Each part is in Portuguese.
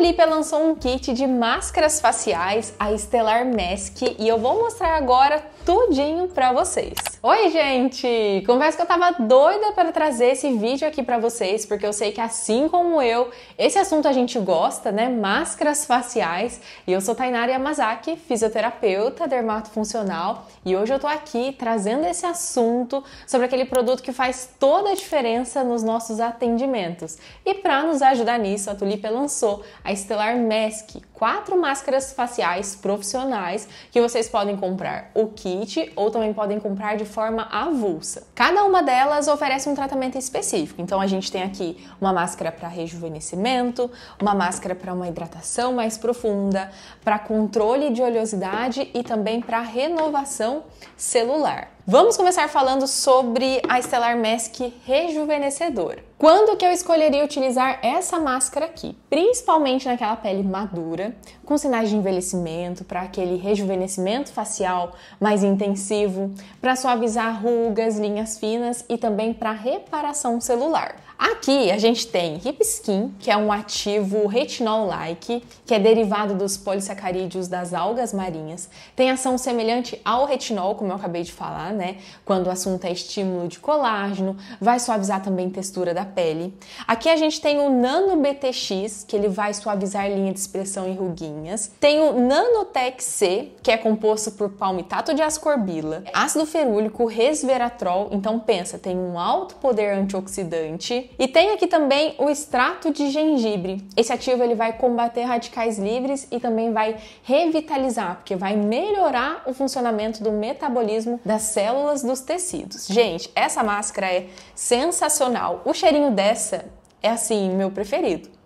Tulipa lançou um kit de máscaras faciais, a Stellar Mask, e eu vou mostrar agora tudinho pra vocês. Oi, gente! Confesso que eu tava doida para trazer esse vídeo aqui para vocês, porque eu sei que assim como eu, esse assunto a gente gosta, né? Máscaras faciais. E eu sou Tainara Yamazaki, fisioterapeuta dermatofuncional, e hoje eu tô aqui trazendo esse assunto sobre aquele produto que faz toda a diferença nos nossos atendimentos. E para nos ajudar nisso, a Tulipa lançou a a Stellar Mask, quatro máscaras faciais profissionais que vocês podem comprar o kit ou também podem comprar de forma avulsa. Cada uma delas oferece um tratamento específico. Então a gente tem aqui uma máscara para rejuvenescimento, uma máscara para uma hidratação mais profunda, para controle de oleosidade e também para renovação celular. Vamos começar falando sobre a Stellar Mask rejuvenescedor. Quando que eu escolheria utilizar essa máscara aqui? Principalmente naquela pele madura, com sinais de envelhecimento, para aquele rejuvenescimento facial mais intensivo, para suavizar rugas, linhas finas e também para reparação celular. Aqui a gente tem Hipskin, que é um ativo retinol-like, que é derivado dos polissacarídeos das algas marinhas. Tem ação semelhante ao retinol, como eu acabei de falar, né? Quando o assunto é estímulo de colágeno, vai suavizar também a textura da pele. Aqui a gente tem o Nano BTX, que ele vai suavizar linha de expressão e ruguinhas. Tem o Nanotec C, que é composto por palmitato de ascorbila, ácido ferúlico, resveratrol. Então pensa, tem um alto poder antioxidante. E tem aqui também o extrato de gengibre. Esse ativo ele vai combater radicais livres e também vai revitalizar, porque vai melhorar o funcionamento do metabolismo das células dos tecidos. Gente, essa máscara é sensacional. O cheirinho dessa é assim, meu preferido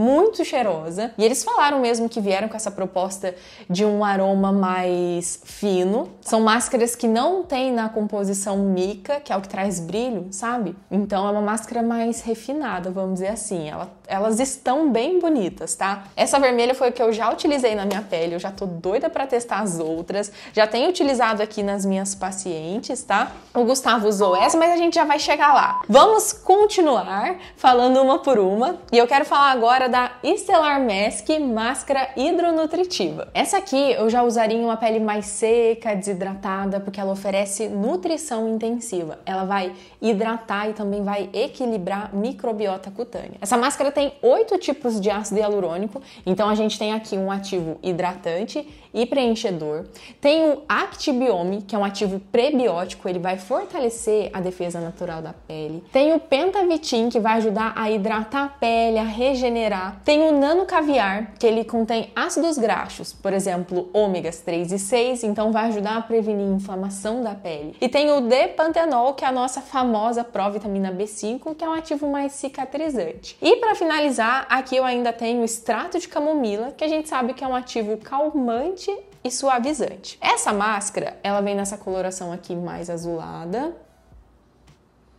muito cheirosa. E eles falaram mesmo que vieram com essa proposta de um aroma mais fino. São máscaras que não tem na composição mica, que é o que traz brilho, sabe? Então é uma máscara mais refinada, vamos dizer assim. Ela elas estão bem bonitas, tá? Essa vermelha foi o que eu já utilizei na minha pele, eu já tô doida para testar as outras. Já tenho utilizado aqui nas minhas pacientes, tá? O Gustavo usou essa, mas a gente já vai chegar lá. Vamos continuar falando uma por uma, e eu quero falar agora da Stellar Mask Máscara Hidronutritiva. Essa aqui eu já usaria em uma pele mais seca, desidratada, porque ela oferece nutrição intensiva. Ela vai hidratar e também vai equilibrar microbiota cutânea. Essa máscara tem tem oito tipos de ácido hialurônico. Então a gente tem aqui um ativo hidratante e preenchedor. Tem o Actibiome, que é um ativo prebiótico, ele vai fortalecer a defesa natural da pele. Tem o Pentavitin, que vai ajudar a hidratar a pele, a regenerar. Tem o Nano Caviar, que ele contém ácidos graxos, por exemplo, ômegas 3 e 6, então vai ajudar a prevenir a inflamação da pele. E tem o Depantenol, que é a nossa famosa provitamina B5, que é um ativo mais cicatrizante. E para finalizar, finalizar, aqui eu ainda tenho o extrato de camomila, que a gente sabe que é um ativo calmante e suavizante. Essa máscara, ela vem nessa coloração aqui mais azulada.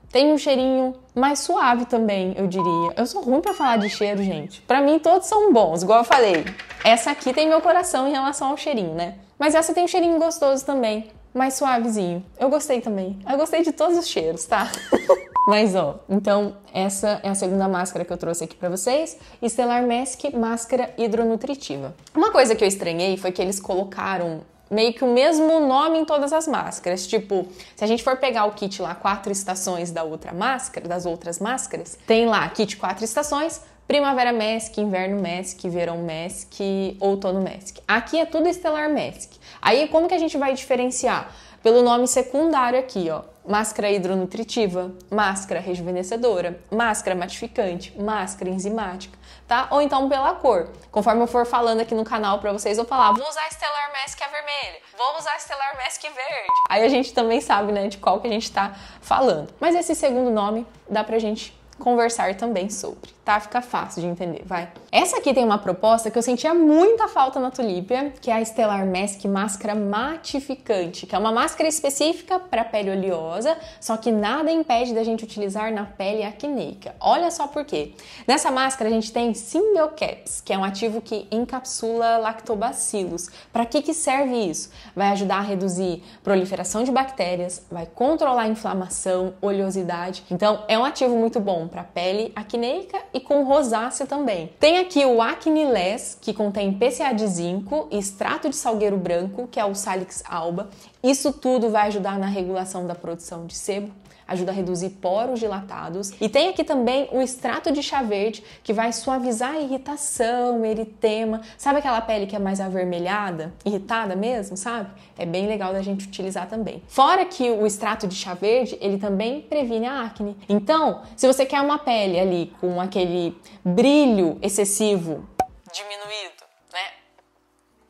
Tem um cheirinho mais suave também, eu diria. Eu sou ruim para falar de cheiro, gente. Para mim todos são bons, igual eu falei. Essa aqui tem meu coração em relação ao cheirinho, né? Mas essa tem um cheirinho gostoso também, mais suavezinho. Eu gostei também. Eu gostei de todos os cheiros, tá? Mas ó, então essa é a segunda máscara que eu trouxe aqui para vocês, Stellar Mask máscara hidronutritiva. Uma coisa que eu estranhei foi que eles colocaram meio que o mesmo nome em todas as máscaras. Tipo, se a gente for pegar o kit lá quatro estações da outra máscara, das outras máscaras, tem lá kit quatro estações, primavera mask, inverno mask, verão mask, outono mask. Aqui é tudo Stellar mask. Aí como que a gente vai diferenciar? Pelo nome secundário aqui, ó máscara hidronutritiva, máscara rejuvenescedora, máscara matificante, máscara enzimática, tá? Ou então pela cor. Conforme eu for falando aqui no canal para vocês, eu falar, vou usar Stellar Mask a é vermelha, vou usar Stellar Mask verde. Aí a gente também sabe, né, de qual que a gente tá falando. Mas esse segundo nome dá pra gente conversar também sobre tá? Fica fácil de entender, vai. Essa aqui tem uma proposta que eu sentia muita falta na Tulipia que é a Stellar Mask Máscara Matificante, que é uma máscara específica para pele oleosa, só que nada impede da gente utilizar na pele acneica. Olha só por quê. Nessa máscara a gente tem Single Caps, que é um ativo que encapsula lactobacilos. Para que que serve isso? Vai ajudar a reduzir proliferação de bactérias, vai controlar a inflamação, oleosidade. Então, é um ativo muito bom para pele acneica e com rosácea também. Tem aqui o Acne Less, que contém PCA de zinco, extrato de salgueiro branco, que é o Salix alba. Isso tudo vai ajudar na regulação da produção de sebo, ajuda a reduzir poros dilatados. E tem aqui também o extrato de chá verde, que vai suavizar a irritação, eritema. Sabe aquela pele que é mais avermelhada, irritada mesmo, sabe? É bem legal da gente utilizar também. Fora que o extrato de chá verde, ele também previne a acne. Então, se você quer uma pele ali com aquele aquele brilho excessivo diminuído, né?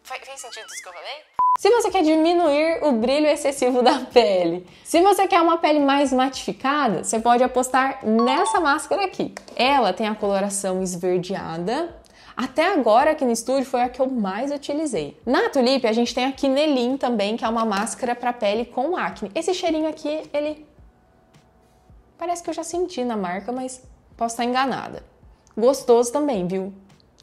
Fez sentido isso que eu falei? Se você quer diminuir o brilho excessivo da pele, se você quer uma pele mais matificada, você pode apostar nessa máscara aqui. Ela tem a coloração esverdeada. Até agora aqui no estúdio foi a que eu mais utilizei. Na Tulipe a gente tem a Kinelin também, que é uma máscara para pele com acne. Esse cheirinho aqui, ele parece que eu já senti na marca, mas Posso estar enganada. Gostoso também, viu?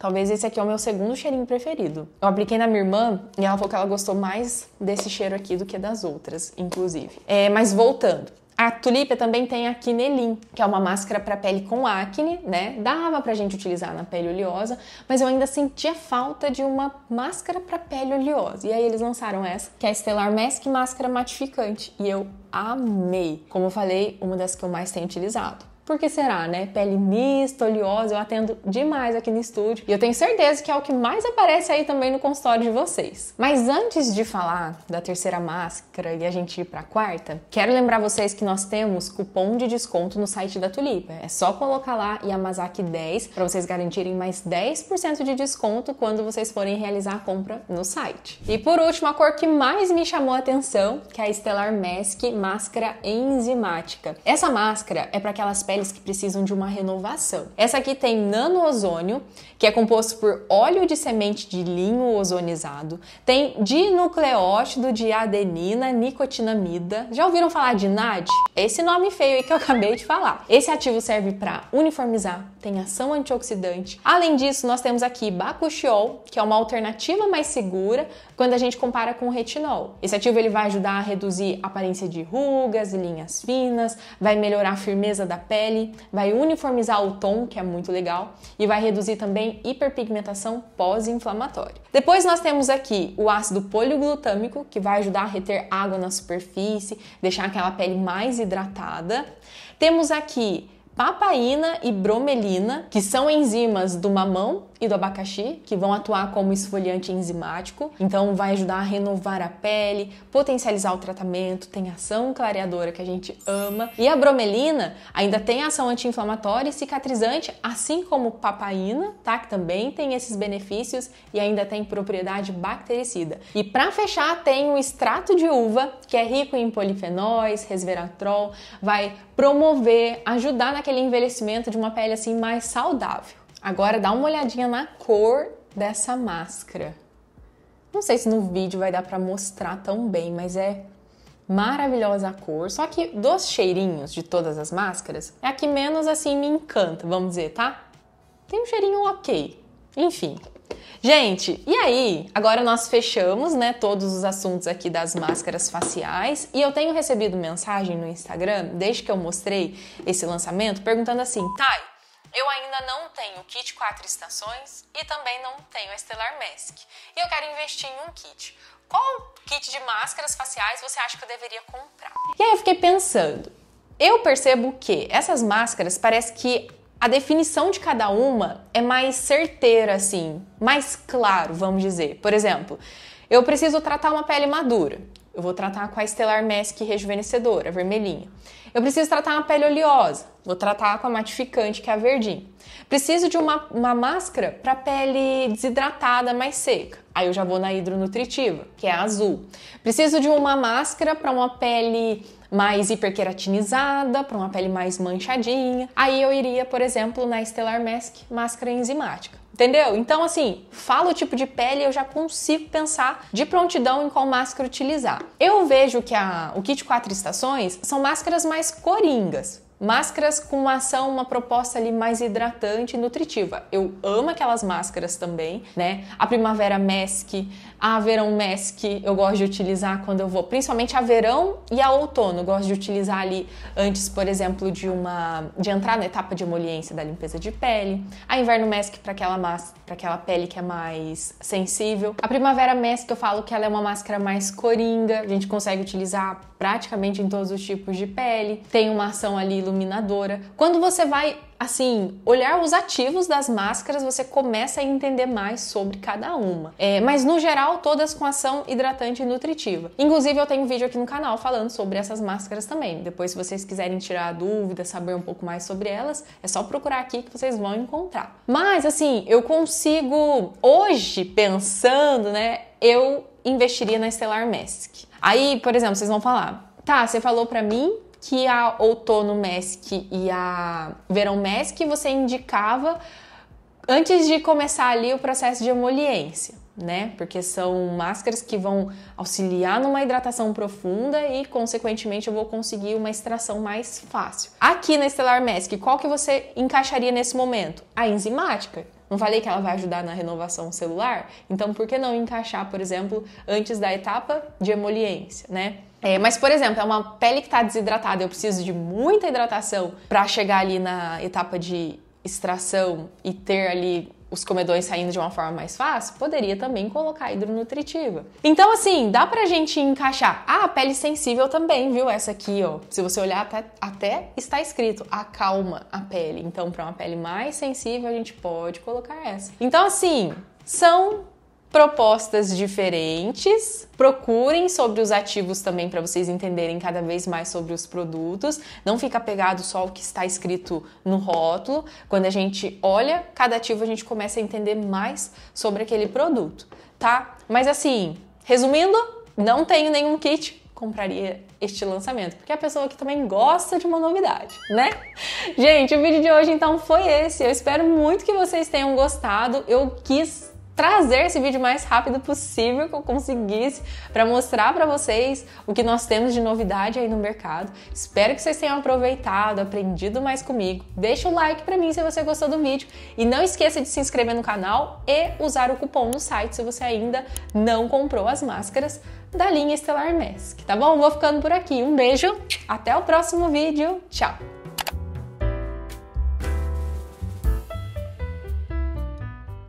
Talvez esse aqui é o meu segundo cheirinho preferido. Eu apliquei na minha irmã e ela falou que ela gostou mais desse cheiro aqui do que das outras, inclusive. É, mas voltando. A Tulipa também tem a Quinelin, que é uma máscara para pele com acne, né? Dava pra gente utilizar na pele oleosa, mas eu ainda sentia falta de uma máscara para pele oleosa. E aí eles lançaram essa, que é a Stellar Mask Máscara Matificante, e eu amei. Como eu falei, uma das que eu mais tenho utilizado. Por que será, né? Pele mista, oleosa, eu atendo demais aqui no estúdio e eu tenho certeza que é o que mais aparece aí também no consultório de vocês. Mas antes de falar da terceira máscara e a gente ir para a quarta, quero lembrar vocês que nós temos cupom de desconto no site da Tulipa. É só colocar lá Yamazaki 10 para vocês garantirem mais 10% de desconto quando vocês forem realizar a compra no site. E por último, a cor que mais me chamou a atenção, que é a Stellar Mask Máscara Enzimática. Essa máscara é para aquelas peles peles que precisam de uma renovação. Essa aqui tem nanoozônio, que é composto por óleo de semente de linho ozonizado, tem dinucleótido de adenina nicotinamida. Já ouviram falar de NAD? Esse nome feio aí que eu acabei de falar. Esse ativo serve para uniformizar, tem ação antioxidante. Além disso, nós temos aqui bakuchiol, que é uma alternativa mais segura quando a gente compara com o retinol. Esse ativo ele vai ajudar a reduzir a aparência de rugas, linhas finas, vai melhorar a firmeza da pele pele, vai uniformizar o tom, que é muito legal, e vai reduzir também hiperpigmentação pós-inflamatória. Depois nós temos aqui o ácido poliglutâmico, que vai ajudar a reter água na superfície, deixar aquela pele mais hidratada. Temos aqui papaina e bromelina, que são enzimas do mamão e do abacaxi, que vão atuar como esfoliante enzimático, então vai ajudar a renovar a pele, potencializar o tratamento, tem ação clareadora que a gente ama. E a bromelina ainda tem ação anti-inflamatória e cicatrizante, assim como papaina, tá? Que também tem esses benefícios e ainda tem propriedade bactericida. E para fechar, tem o extrato de uva, que é rico em polifenóis, resveratrol, vai promover, ajudar naquele envelhecimento de uma pele assim mais saudável. Agora dá uma olhadinha na cor dessa máscara. Não sei se no vídeo vai dar para mostrar tão bem, mas é maravilhosa a cor. Só que dos cheirinhos de todas as máscaras, é a que menos assim me encanta, vamos dizer, tá? Tem um cheirinho ok. Enfim. Gente, e aí? Agora nós fechamos, né, todos os assuntos aqui das máscaras faciais, e eu tenho recebido mensagem no Instagram, desde que eu mostrei esse lançamento, perguntando assim: "Tai, eu ainda não tenho o kit quatro estações e também não tenho a Stellar Mask. E eu quero investir em um kit. Qual kit de máscaras faciais você acha que eu deveria comprar? E aí eu fiquei pensando. Eu percebo que essas máscaras parece que a definição de cada uma é mais certeira, assim, mais claro, vamos dizer. Por exemplo, eu preciso tratar uma pele madura. Eu vou tratar com a Stellar Mask Rejuvenescedora, vermelhinha. Eu preciso tratar uma pele oleosa, vou tratar com a matificante, que é a verdinha. Preciso de uma, uma máscara para pele desidratada, mais seca. Aí eu já vou na hidronutritiva, que é a azul. Preciso de uma máscara para uma pele mais hiperqueratinizada, para uma pele mais manchadinha. Aí eu iria, por exemplo, na Stellar Mask, máscara enzimática. Entendeu? Então, assim, fala o tipo de pele eu já consigo pensar de prontidão em qual máscara utilizar. Eu vejo que a, o kit quatro estações são máscaras mais coringas. Máscaras com uma ação, uma proposta ali mais hidratante e nutritiva. Eu amo aquelas máscaras também, né? A Primavera Mask, a Verão Mask, eu gosto de utilizar quando eu vou, principalmente a verão e a outono, eu gosto de utilizar ali antes, por exemplo, de uma de entrar na etapa de emoliência da limpeza de pele. A Inverno Mask para aquela massa, para aquela pele que é mais sensível. A Primavera Mask eu falo que ela é uma máscara mais coringa, a gente consegue utilizar praticamente em todos os tipos de pele. Tem uma ação ali iluminadora. Quando você vai, assim, olhar os ativos das máscaras, você começa a entender mais sobre cada uma. É, mas no geral, todas com ação hidratante e nutritiva. Inclusive, eu tenho um vídeo aqui no canal falando sobre essas máscaras também. Depois, se vocês quiserem tirar a dúvida, saber um pouco mais sobre elas, é só procurar aqui que vocês vão encontrar. Mas, assim, eu consigo, hoje, pensando, né, eu investiria na Stellar Mask. Aí, por exemplo, vocês vão falar, tá, você falou para mim que a Outono Mask e a Verão Mask você indicava antes de começar ali o processo de emoliência, né? Porque são máscaras que vão auxiliar numa hidratação profunda e, consequentemente, eu vou conseguir uma extração mais fácil. Aqui na Stellar Mask, qual que você encaixaria nesse momento? A enzimática. Não falei que ela vai ajudar na renovação celular? Então, por que não encaixar, por exemplo, antes da etapa de emoliência, né? É, mas, por exemplo, é uma pele que está desidratada, eu preciso de muita hidratação para chegar ali na etapa de extração e ter ali os comedões saindo de uma forma mais fácil, poderia também colocar hidronutritiva. Então, assim, dá pra gente encaixar. Ah, a pele sensível também, viu? Essa aqui, ó. Se você olhar, até, até está escrito acalma a pele. Então, para uma pele mais sensível, a gente pode colocar essa. Então, assim, são propostas diferentes. Procurem sobre os ativos também para vocês entenderem cada vez mais sobre os produtos. Não fica pegado só o que está escrito no rótulo. Quando a gente olha cada ativo, a gente começa a entender mais sobre aquele produto, tá? Mas assim, resumindo, não tenho nenhum kit, compraria este lançamento, porque é a pessoa que também gosta de uma novidade, né? Gente, o vídeo de hoje então foi esse. Eu espero muito que vocês tenham gostado. Eu quis trazer esse vídeo o mais rápido possível que eu conseguisse para mostrar para vocês o que nós temos de novidade aí no mercado. Espero que vocês tenham aproveitado, aprendido mais comigo. Deixa o like para mim se você gostou do vídeo e não esqueça de se inscrever no canal e usar o cupom no site se você ainda não comprou as máscaras da linha Stellar Mask, tá bom? Vou ficando por aqui. Um beijo, até o próximo vídeo. Tchau.